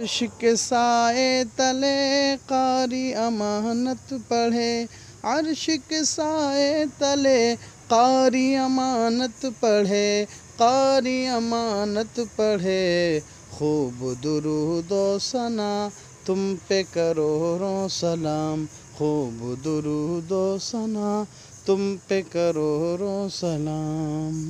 अर्श के साए तले कारी अमानत पढ़े अर्श के साए तले कारी अमानत पढ़े कारी अमानत पढ़े खूब दुरूदो सना तुम पे करोड़ों सलाम खूब दुरूदो सना तुम पे करोड़ों सलाम